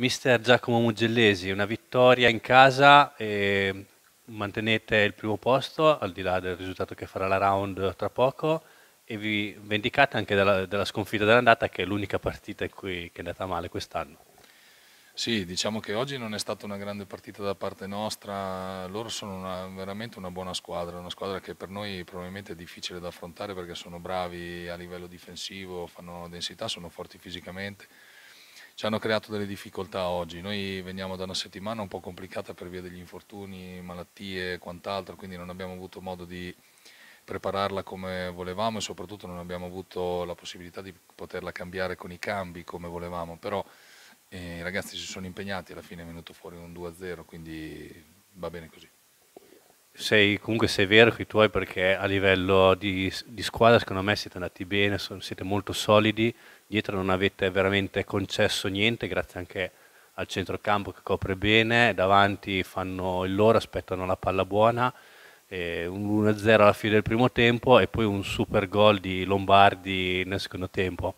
Mister Giacomo Mugellesi, una vittoria in casa e mantenete il primo posto al di là del risultato che farà la round tra poco e vi vendicate anche della, della sconfitta dell'andata che è l'unica partita in cui è andata male quest'anno. Sì, diciamo che oggi non è stata una grande partita da parte nostra, loro sono una, veramente una buona squadra, una squadra che per noi probabilmente è difficile da affrontare perché sono bravi a livello difensivo, fanno densità, sono forti fisicamente ci hanno creato delle difficoltà oggi. Noi veniamo da una settimana un po' complicata per via degli infortuni, malattie e quant'altro, quindi non abbiamo avuto modo di prepararla come volevamo e soprattutto non abbiamo avuto la possibilità di poterla cambiare con i cambi come volevamo, però eh, i ragazzi si sono impegnati, alla fine è venuto fuori un 2-0, quindi va bene così sei, comunque severo con i tuoi perché a livello di, di squadra secondo me siete andati bene, sono, siete molto solidi, dietro non avete veramente concesso niente grazie anche al centrocampo che copre bene, davanti fanno il loro, aspettano la palla buona, eh, un 1-0 alla fine del primo tempo e poi un super gol di Lombardi nel secondo tempo.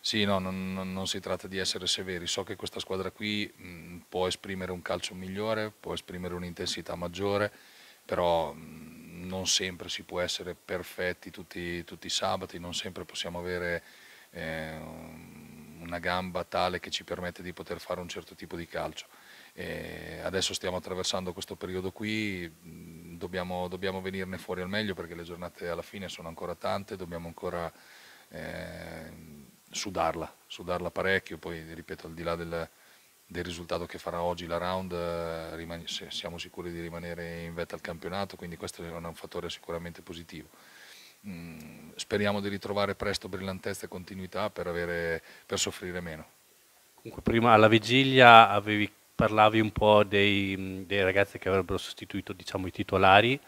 Sì, no, non, non, si tratta di essere severi. So che questa squadra qui mh, mm, può esprimere un calcio migliore, può esprimere un'intensità maggiore, però mm, non sempre si può essere perfetti tutti, tutti i sabati, non sempre possiamo avere eh, una gamba tale che ci permette di poter fare un certo tipo di calcio. E adesso stiamo attraversando questo periodo qui, mm, dobbiamo, dobbiamo, venirne fuori al meglio perché le giornate alla fine sono ancora tante, dobbiamo ancora eh, sudarla, sudarla parecchio, poi ripeto al di là del del risultato che farà oggi la round eh, siamo sicuri di rimanere in vetta al campionato, quindi questo è un fattore sicuramente positivo. Mm, speriamo di ritrovare presto brillantezza e continuità per, avere, per soffrire meno. Comunque prima alla vigilia avevi, parlavi un po' dei, mm, dei, ragazzi che avrebbero sostituito diciamo, i titolari,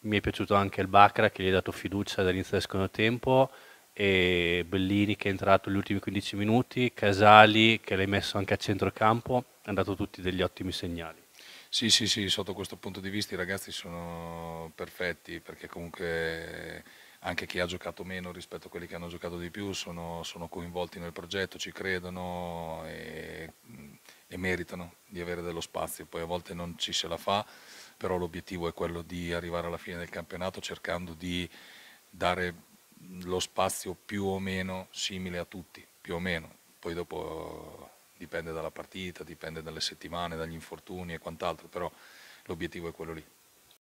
mi è piaciuto anche il Bacra che gli ha dato fiducia dall'inizio del secondo tempo e Bellini che è entrato negli ultimi 15 minuti, Casali che l'hai messo anche a centrocampo, hanno dato tutti degli ottimi segnali. Sì, sì, sì, sotto questo punto di vista i ragazzi sono perfetti perché comunque anche chi ha giocato meno rispetto a quelli che hanno giocato di più sono, sono coinvolti nel progetto, ci credono e, e meritano di avere dello spazio. Poi a volte non ci se la fa, però l'obiettivo è quello di arrivare alla fine del campionato cercando di dare lo spazio più o meno simile a tutti, più o meno. Poi dopo dipende dalla partita, dipende dalle settimane, dagli infortuni e quant'altro, però l'obiettivo è quello lì.